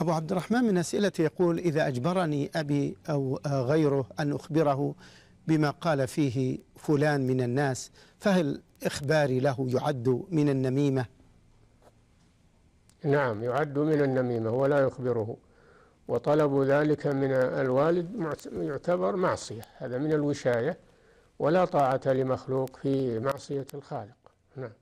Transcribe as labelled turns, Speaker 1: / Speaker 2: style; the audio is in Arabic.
Speaker 1: أبو عبد الرحمن من أسئلته يقول إذا أجبرني أبي أو غيره أن أخبره بما قال فيه فلان من الناس فهل إخباري له يعد من النميمة؟
Speaker 2: نعم يعد من النميمة ولا يخبره وطلب ذلك من الوالد يعتبر معصية هذا من الوشاية ولا طاعة لمخلوق في معصية الخالق
Speaker 3: نعم